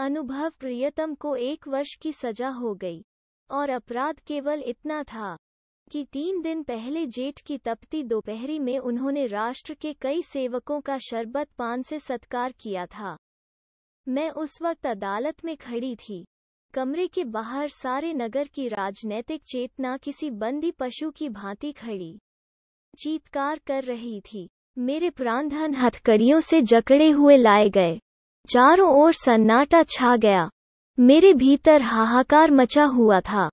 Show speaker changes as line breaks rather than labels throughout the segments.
अनुभव प्रियतम को एक वर्ष की सजा हो गई और अपराध केवल इतना था कि तीन दिन पहले जेठ की तपती दोपहरी में उन्होंने राष्ट्र के कई सेवकों का शरबत पान से सत्कार किया था मैं उस वक्त अदालत में खड़ी थी कमरे के बाहर सारे नगर की राजनैतिक चेतना किसी बंदी पशु की भांति खड़ी चीतकार कर रही थी मेरे प्राणधन हथकड़ियों से जकड़े हुए लाए गए चारों ओर सन्नाटा छा गया मेरे भीतर हाहाकार मचा हुआ था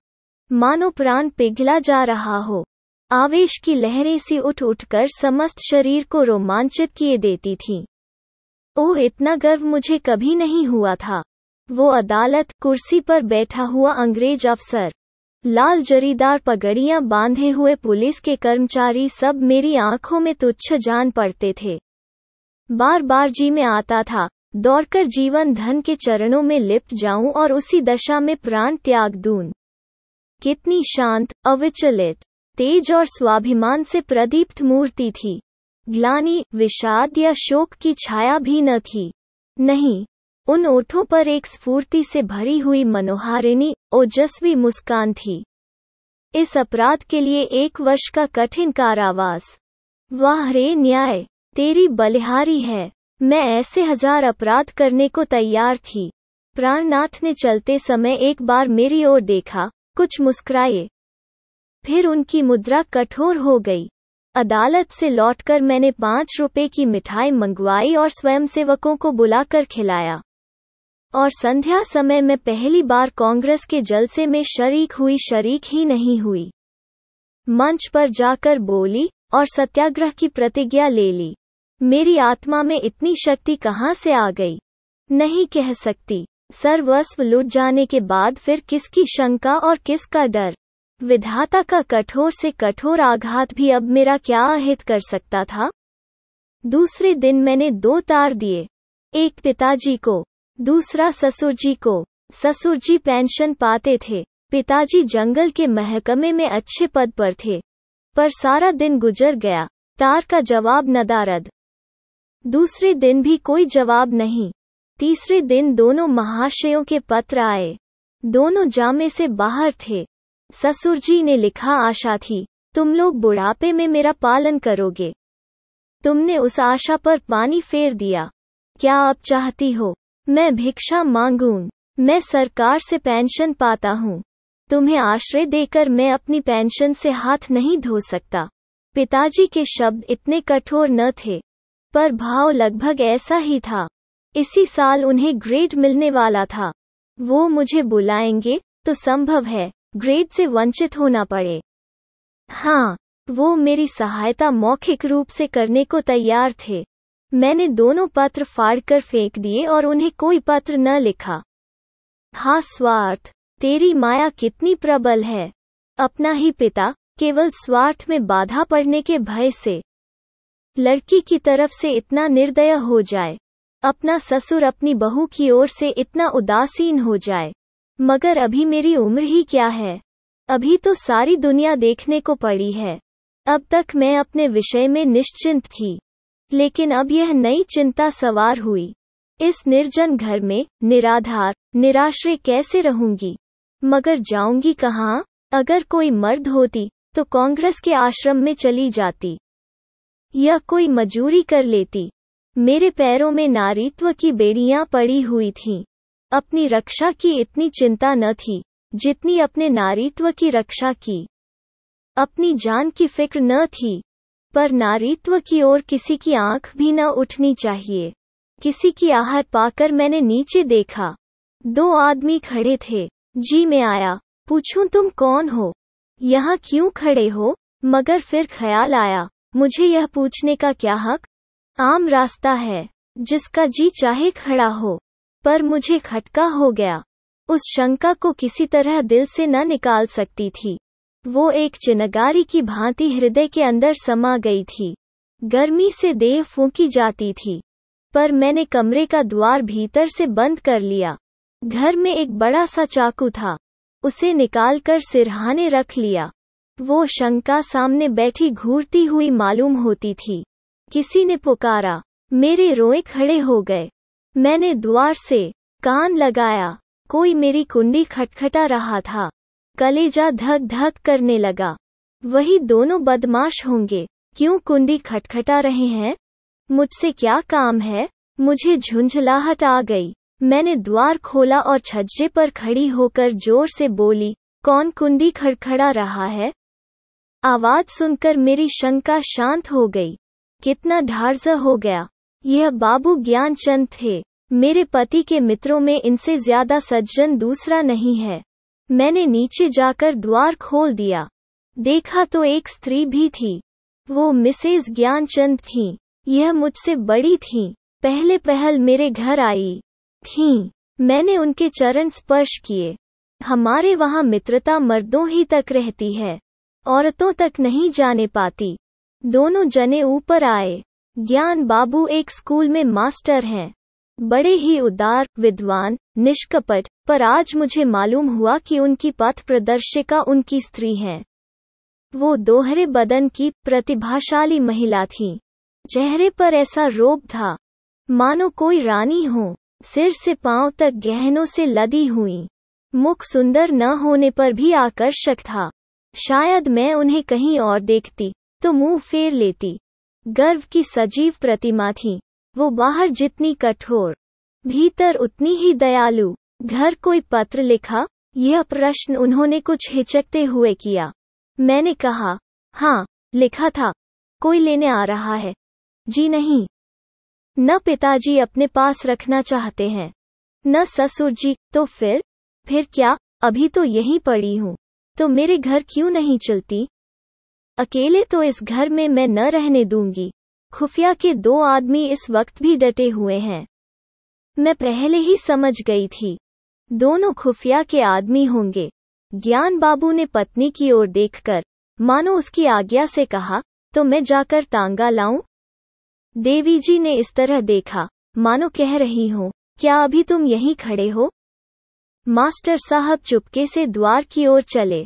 मानो प्राण पिघला जा रहा हो आवेश की लहरें सी उठ उठकर समस्त शरीर को रोमांचित किए देती थीं। ओह इतना गर्व मुझे कभी नहीं हुआ था वो अदालत कुर्सी पर बैठा हुआ अंग्रेज अफसर लाल जरीदार पगड़ियां बांधे हुए पुलिस के कर्मचारी सब मेरी आंखों में तुच्छ जान पड़ते थे बार बार जी में आता था दौड़कर जीवन धन के चरणों में लिप्त जाऊं और उसी दशा में प्राण त्याग दूं कितनी शांत अविचलित तेज और स्वाभिमान से प्रदीप्त मूर्ति थी ग्लानी विषाद या शोक की छाया भी न थी नहीं उन ओठों पर एक स्फूर्ति से भरी हुई मनोहारिणी ओजस्वी मुस्कान थी इस अपराध के लिए एक वर्ष का कठिन कारावास वाह रे न्याय तेरी बलिहारी है मैं ऐसे हजार अपराध करने को तैयार थी प्राणनाथ ने चलते समय एक बार मेरी ओर देखा कुछ मुस्कुराए फिर उनकी मुद्रा कठोर हो गई अदालत से लौटकर मैंने पाँच रुपए की मिठाई मंगवाई और स्वयंसेवकों को बुलाकर खिलाया और संध्या समय में पहली बार कांग्रेस के जलसे में शरीक हुई शरीक ही नहीं हुई मंच पर जाकर बोली और सत्याग्रह की प्रतिज्ञा ले ली मेरी आत्मा में इतनी शक्ति कहाँ से आ गई नहीं कह सकती सर्वस्व लुट जाने के बाद फिर किसकी शंका और किसका डर विधाता का कठोर से कठोर आघात भी अब मेरा क्या अहित कर सकता था दूसरे दिन मैंने दो तार दिए एक पिताजी को दूसरा ससुर जी को ससुर जी पेंशन पाते थे पिताजी जंगल के महकमे में अच्छे पद पर थे पर सारा दिन गुजर गया तार का जवाब नदारद दूसरे दिन भी कोई जवाब नहीं तीसरे दिन दोनों महाशयों के पत्र आए दोनों जामे से बाहर थे ससुर जी ने लिखा आशा थी तुम लोग बुढ़ापे में मेरा पालन करोगे तुमने उस आशा पर पानी फेर दिया क्या आप चाहती हो मैं भिक्षा मांगूं मैं सरकार से पेंशन पाता हूँ तुम्हें आश्रय देकर मैं अपनी पेंशन से हाथ नहीं धो सकता पिताजी के शब्द इतने कठोर न थे पर भाव लगभग ऐसा ही था इसी साल उन्हें ग्रेड मिलने वाला था वो मुझे बुलाएंगे तो संभव है ग्रेड से वंचित होना पड़े हाँ वो मेरी सहायता मौखिक रूप से करने को तैयार थे मैंने दोनों पत्र फाड़कर फेंक दिए और उन्हें कोई पत्र न लिखा हाँ स्वार्थ तेरी माया कितनी प्रबल है अपना ही पिता केवल स्वार्थ में बाधा पड़ने के भय से लड़की की तरफ से इतना निर्दय हो जाए अपना ससुर अपनी बहू की ओर से इतना उदासीन हो जाए मगर अभी मेरी उम्र ही क्या है अभी तो सारी दुनिया देखने को पड़ी है अब तक मैं अपने विषय में निश्चिंत थी लेकिन अब यह नई चिंता सवार हुई इस निर्जन घर में निराधार निराश्रय कैसे रहूंगी मगर जाऊंगी कहाँ अगर कोई मर्द होती तो कांग्रेस के आश्रम में चली जाती यह कोई मजूरी कर लेती मेरे पैरों में नारीत्व की बेड़ियां पड़ी हुई थीं। अपनी रक्षा की इतनी चिंता न थी जितनी अपने नारीत्व की रक्षा की अपनी जान की फिक्र न थी पर नारीत्व की ओर किसी की आंख भी न उठनी चाहिए किसी की आहार पाकर मैंने नीचे देखा दो आदमी खड़े थे जी मैं आया पूछूं तुम कौन हो यहाँ क्यों खड़े हो मगर फिर ख्याल आया मुझे यह पूछने का क्या हक आम रास्ता है जिसका जी चाहे खड़ा हो पर मुझे खटका हो गया उस शंका को किसी तरह दिल से न निकाल सकती थी वो एक चिनगारी की भांति हृदय के अंदर समा गई थी गर्मी से देह फूकी जाती थी पर मैंने कमरे का द्वार भीतर से बंद कर लिया घर में एक बड़ा सा चाकू था उसे निकालकर सिरहाने रख लिया वो शंका सामने बैठी घूरती हुई मालूम होती थी किसी ने पुकारा मेरे रोए खड़े हो गए मैंने द्वार से कान लगाया कोई मेरी कुंडी खटखटा रहा था कलेजा धक धक करने लगा वही दोनों बदमाश होंगे क्यों कुंडी खटखटा रहे हैं मुझसे क्या काम है मुझे झुंझलाहट आ गई मैंने द्वार खोला और छज्जे पर खड़ी होकर जोर से बोली कौन कुंडी खड़खड़ा रहा है आवाज सुनकर मेरी शंका शांत हो गई कितना ढारसा हो गया यह बाबू ज्ञानचंद थे मेरे पति के मित्रों में इनसे ज्यादा सज्जन दूसरा नहीं है मैंने नीचे जाकर द्वार खोल दिया देखा तो एक स्त्री भी थी वो मिसेज ज्ञानचंद थी यह मुझसे बड़ी थी पहले पहल मेरे घर आई थी मैंने उनके चरण स्पर्श किए हमारे वहाँ मित्रता मर्दों ही तक रहती है औरतों तक नहीं जाने पाती दोनों जने ऊपर आए ज्ञान बाबू एक स्कूल में मास्टर हैं बड़े ही उदार विद्वान निष्कपट पर आज मुझे मालूम हुआ कि उनकी पथ प्रदर्शिका उनकी स्त्री हैं वो दोहरे बदन की प्रतिभाशाली महिला थी चेहरे पर ऐसा रोब था मानो कोई रानी हो सिर से पांव तक गहनों से लदी हुई मुख सुंदर न होने पर भी आकर्षक था शायद मैं उन्हें कहीं और देखती तो मुंह फेर लेती गर्व की सजीव प्रतिमा थी वो बाहर जितनी कठोर भीतर उतनी ही दयालु घर कोई पत्र लिखा यह प्रश्न उन्होंने कुछ हिचकते हुए किया मैंने कहा हाँ लिखा था कोई लेने आ रहा है जी नहीं न पिताजी अपने पास रखना चाहते हैं न ससुर जी तो फिर फिर क्या अभी तो यहीं पड़ी हूँ तो मेरे घर क्यों नहीं चलती अकेले तो इस घर में मैं न रहने दूंगी खुफिया के दो आदमी इस वक्त भी डटे हुए हैं मैं पहले ही समझ गई थी दोनों खुफिया के आदमी होंगे ज्ञान बाबू ने पत्नी की ओर देखकर मानो उसकी आज्ञा से कहा तो मैं जाकर तांगा लाऊं देवी जी ने इस तरह देखा मानो कह रही हो क्या अभी तुम यहीं खड़े हो मास्टर साहब चुपके से द्वार की ओर चले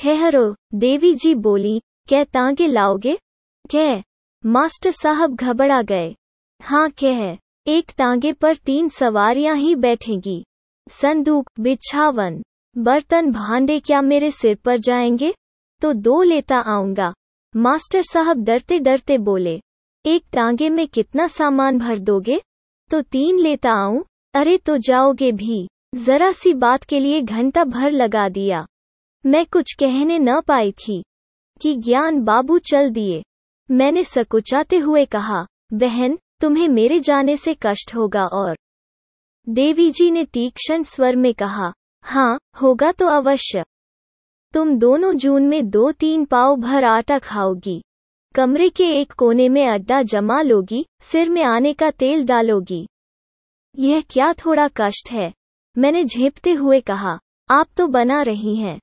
ठहरो देवी जी बोली कह तांगे लाओगे कह मास्टर साहब घबरा गए हाँ कह एक तांगे पर तीन सवारियां ही बैठेंगी संदूक बिछावन बर्तन भांडे क्या मेरे सिर पर जाएंगे तो दो लेता आऊंगा मास्टर साहब डरते डरते बोले एक टांगे में कितना सामान भर दोगे तो तीन लेता आऊं अरे तो जाओगे भी जरा सी बात के लिए घंटा भर लगा दिया मैं कुछ कहने न पाई थी कि ज्ञान बाबू चल दिए मैंने सकुचाते हुए कहा बहन तुम्हें मेरे जाने से कष्ट होगा और देवी जी ने तीक्ष्ण स्वर में कहा हाँ होगा तो अवश्य तुम दोनों जून में दो तीन पाव भर आटा खाओगी कमरे के एक कोने में अड्डा जमा लोगी सिर में आने का तेल डालोगी यह क्या थोड़ा कष्ट है मैंने झेपते हुए कहा आप तो बना रही हैं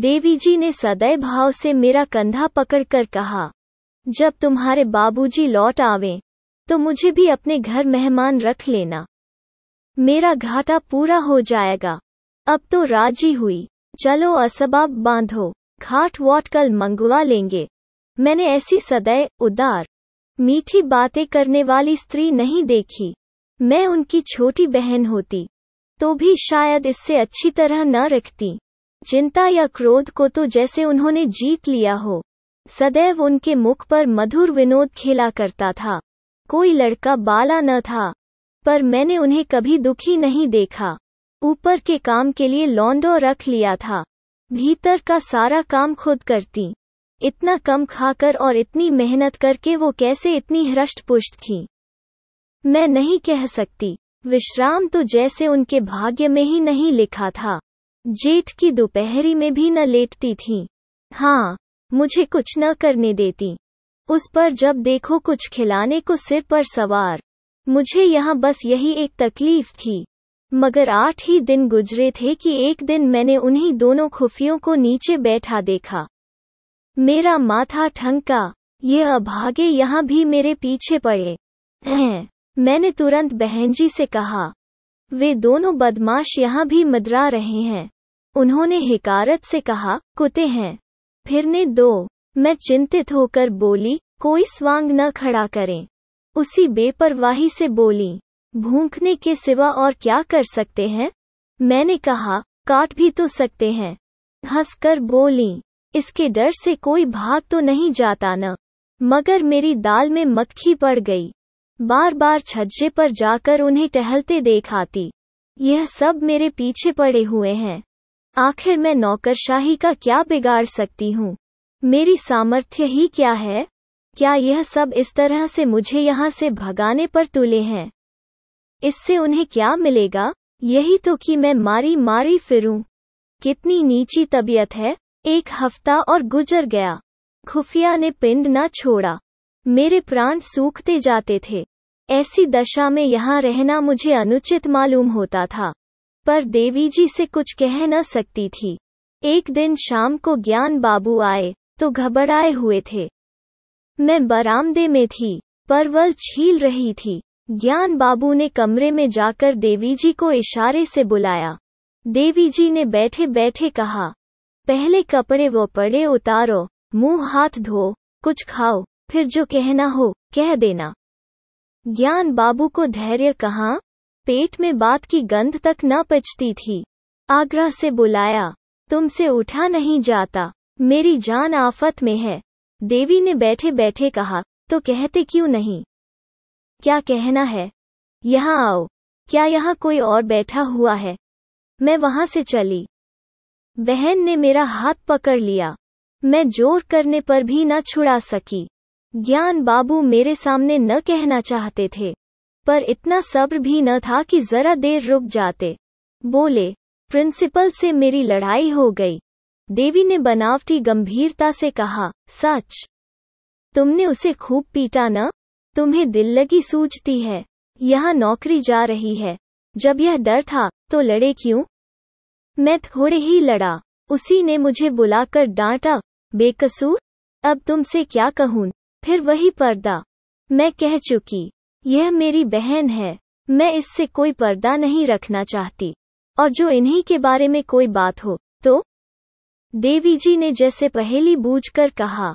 देवी जी ने सदैव भाव से मेरा कंधा पकड़कर कहा जब तुम्हारे बाबूजी लौट आवे तो मुझे भी अपने घर मेहमान रख लेना मेरा घाटा पूरा हो जाएगा अब तो राजी हुई चलो असबाब बांधो घाट वाट कल मंगवा लेंगे मैंने ऐसी सदैव उदार मीठी बातें करने वाली स्त्री नहीं देखी मैं उनकी छोटी बहन होती तो भी शायद इससे अच्छी तरह न रखती चिंता या क्रोध को तो जैसे उन्होंने जीत लिया हो सदैव उनके मुख पर मधुर विनोद खेला करता था कोई लड़का बाला न था पर मैंने उन्हें कभी दुखी नहीं देखा ऊपर के काम के लिए लॉन्डो रख लिया था भीतर का सारा काम खुद करती इतना कम खाकर और इतनी मेहनत करके वो कैसे इतनी हृष्ट पुष्ट थी मैं नहीं कह सकती विश्राम तो जैसे उनके भाग्य में ही नहीं लिखा था जेठ की दोपहरी में भी न लेटती थी हाँ मुझे कुछ न करने देती उस पर जब देखो कुछ खिलाने को सिर पर सवार मुझे यहाँ बस यही एक तकलीफ थी मगर आठ ही दिन गुजरे थे कि एक दिन मैंने उन्हीं दोनों खुफियों को नीचे बैठा देखा मेरा माथा ठंका ये अभागे यहाँ भी मेरे पीछे पड़े हैं मैंने तुरंत बहन जी से कहा वे दोनों बदमाश यहाँ भी मदरा रहे हैं उन्होंने हिकारत से कहा कुते हैं फिरने दो मैं चिंतित होकर बोली कोई स्वांग न खड़ा करें उसी बेपरवाही से बोली भूखने के सिवा और क्या कर सकते हैं मैंने कहा काट भी तो सकते हैं हंसकर बोली इसके डर से कोई भाग तो नहीं जाता न मगर मेरी दाल में मक्खी पड़ गई बार बार छज्जे पर जाकर उन्हें टहलते देख आती यह सब मेरे पीछे पड़े हुए हैं आखिर मैं नौकरशाही का क्या बिगाड़ सकती हूँ मेरी सामर्थ्य ही क्या है क्या यह सब इस तरह से मुझे यहाँ से भगाने पर तुले हैं इससे उन्हें क्या मिलेगा यही तो कि मैं मारी मारी फिरूं कितनी नीची तबीयत है एक हफ्ता और गुजर गया खुफिया ने पिंड न छोड़ा मेरे प्राण सूखते जाते थे ऐसी दशा में यहाँ रहना मुझे अनुचित मालूम होता था पर देवी जी से कुछ कह न सकती थी एक दिन शाम को ज्ञान बाबू आए तो घबराए हुए थे मैं बरामदे में थी परवल छील रही थी ज्ञान बाबू ने कमरे में जाकर देवी जी को इशारे से बुलाया देवी जी ने बैठे बैठे कहा पहले कपड़े वो पड़े उतारो मुंह हाथ धो कुछ खाओ फिर जो कहना हो कह देना ज्ञान बाबू को धैर्य कहाँ पेट में बात की गंध तक न पचती थी आगरा से बुलाया तुमसे उठा नहीं जाता मेरी जान आफत में है देवी ने बैठे बैठे कहा तो कहते क्यों नहीं क्या कहना है यहाँ आओ क्या यहाँ कोई और बैठा हुआ है मैं वहां से चली बहन ने मेरा हाथ पकड़ लिया मैं जोर करने पर भी न छुड़ा सकी ज्ञान बाबू मेरे सामने न कहना चाहते थे पर इतना सब्र भी न था कि जरा देर रुक जाते बोले प्रिंसिपल से मेरी लड़ाई हो गई देवी ने बनावटी गंभीरता से कहा सच तुमने उसे खूब पीटा न तुम्हें दिल लगी सूझती है यहाँ नौकरी जा रही है जब यह डर था तो लड़े क्यों मैं थोड़े ही लड़ा उसी ने मुझे बुलाकर डांटा बेकसूर अब तुमसे क्या कहूँ फिर वही पर्दा मैं कह चुकी यह मेरी बहन है मैं इससे कोई पर्दा नहीं रखना चाहती और जो इन्हीं के बारे में कोई बात हो तो देवी जी ने जैसे पहेली बूझ कर कहा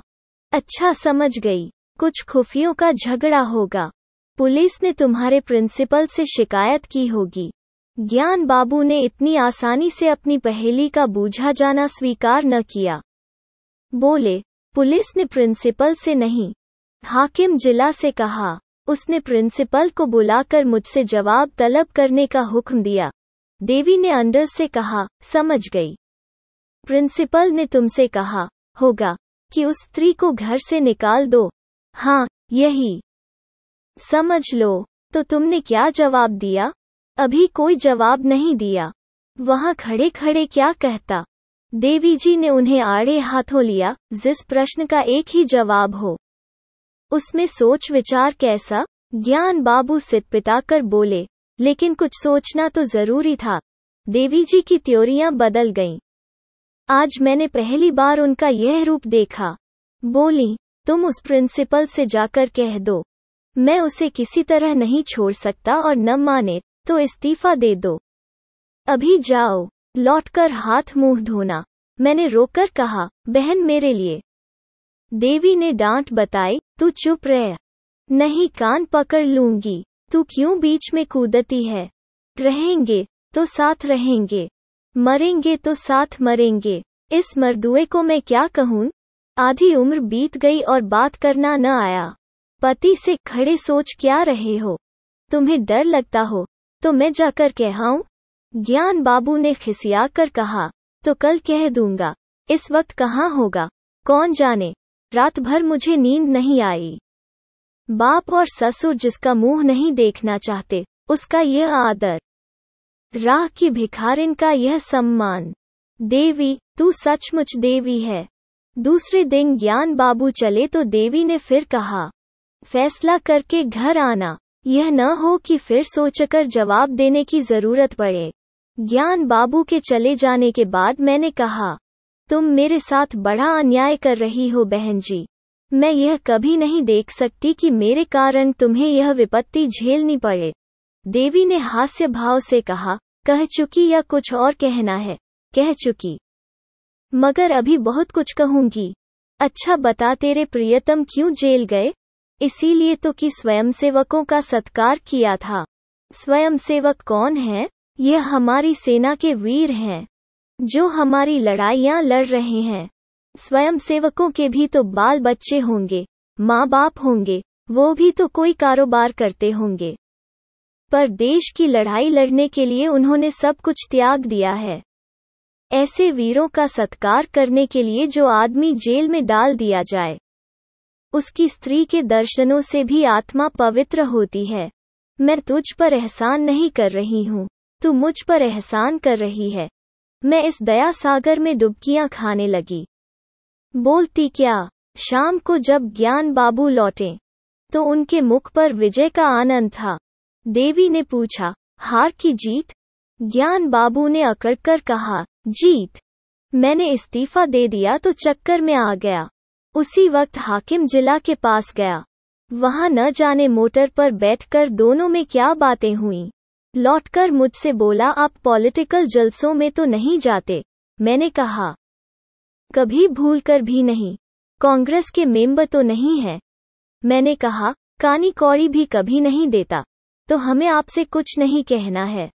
अच्छा समझ गई कुछ खुफियों का झगड़ा होगा पुलिस ने तुम्हारे प्रिंसिपल से शिकायत की होगी ज्ञान बाबू ने इतनी आसानी से अपनी पहेली का बूझा जाना स्वीकार न किया बोले पुलिस ने प्रिंसिपल से नहीं हाकिम जिला से कहा उसने प्रिंसिपल को बुलाकर मुझसे जवाब तलब करने का हुक्म दिया देवी ने अंडर से कहा समझ गई प्रिंसिपल ने तुमसे कहा होगा कि उस स्त्री को घर से निकाल दो हाँ यही समझ लो तो तुमने क्या जवाब दिया अभी कोई जवाब नहीं दिया वहां खड़े खड़े क्या कहता देवी जी ने उन्हें आड़े हाथों लिया जिस प्रश्न का एक ही जवाब हो उसमें सोच विचार कैसा ज्ञान बाबू सिर पिताकर बोले लेकिन कुछ सोचना तो जरूरी था देवी जी की त्योरियां बदल गईं। आज मैंने पहली बार उनका यह रूप देखा बोली तुम उस प्रिंसिपल से जाकर कह दो मैं उसे किसी तरह नहीं छोड़ सकता और न माने तो इस्तीफा दे दो अभी जाओ लौटकर हाथ मुंह धोना मैंने रोकर कहा बहन मेरे लिए देवी ने डांट बताई तू चुप रह नहीं कान पकड़ लूंगी तू क्यों बीच में कूदती है रहेंगे तो साथ रहेंगे मरेंगे तो साथ मरेंगे इस मर्दुए को मैं क्या कहूँ आधी उम्र बीत गई और बात करना न आया पति से खड़े सोच क्या रहे हो तुम्हें डर लगता हो तो मैं जाकर कहूँ ज्ञान बाबू ने खिसिया कर कहा तो कल कह दूंगा इस वक्त कहाँ होगा कौन जाने रात भर मुझे नींद नहीं आई बाप और ससुर जिसका मुंह नहीं देखना चाहते उसका यह आदर राह की भिखारिन का यह सम्मान देवी तू सचमुच देवी है दूसरे दिन ज्ञान बाबू चले तो देवी ने फिर कहा फैसला करके घर आना यह न हो कि फिर सोचकर जवाब देने की जरूरत पड़े ज्ञान बाबू के चले जाने के बाद मैंने कहा तुम मेरे साथ बड़ा अन्याय कर रही हो बहन जी मैं यह कभी नहीं देख सकती कि मेरे कारण तुम्हें यह विपत्ति झेलनी पड़े देवी ने हास्य भाव से कहा कह चुकी या कुछ और कहना है कह चुकी मगर अभी बहुत कुछ कहूंगी अच्छा बता तेरे प्रियतम क्यों जेल गए इसीलिए तो कि स्वयंसेवकों का सत्कार किया था स्वयंसेवक कौन है यह हमारी सेना के वीर हैं जो हमारी लड़ाइयाँ लड़ रहे हैं स्वयं सेवकों के भी तो बाल बच्चे होंगे माँ बाप होंगे वो भी तो कोई कारोबार करते होंगे पर देश की लड़ाई लड़ने के लिए उन्होंने सब कुछ त्याग दिया है ऐसे वीरों का सत्कार करने के लिए जो आदमी जेल में डाल दिया जाए उसकी स्त्री के दर्शनों से भी आत्मा पवित्र होती है मैं तुझ पर एहसान नहीं कर रही हूँ तू मुझ पर एहसान कर रही है मैं इस दया सागर में डुबकियां खाने लगी बोलती क्या शाम को जब ज्ञान बाबू लौटे तो उनके मुख पर विजय का आनंद था देवी ने पूछा हार की जीत ज्ञान बाबू ने अकड़कर कहा जीत मैंने इस्तीफा दे दिया तो चक्कर में आ गया उसी वक्त हाकिम जिला के पास गया वहां न जाने मोटर पर बैठकर दोनों में क्या बातें हुईं लौटकर मुझसे बोला आप पॉलिटिकल जलसों में तो नहीं जाते मैंने कहा कभी भूल कर भी नहीं कांग्रेस के मेंबर तो नहीं है मैंने कहा कानी कौड़ी भी कभी नहीं देता तो हमें आपसे कुछ नहीं कहना है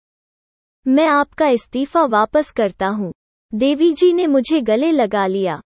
मैं आपका इस्तीफा वापस करता हूँ देवी जी ने मुझे गले लगा लिया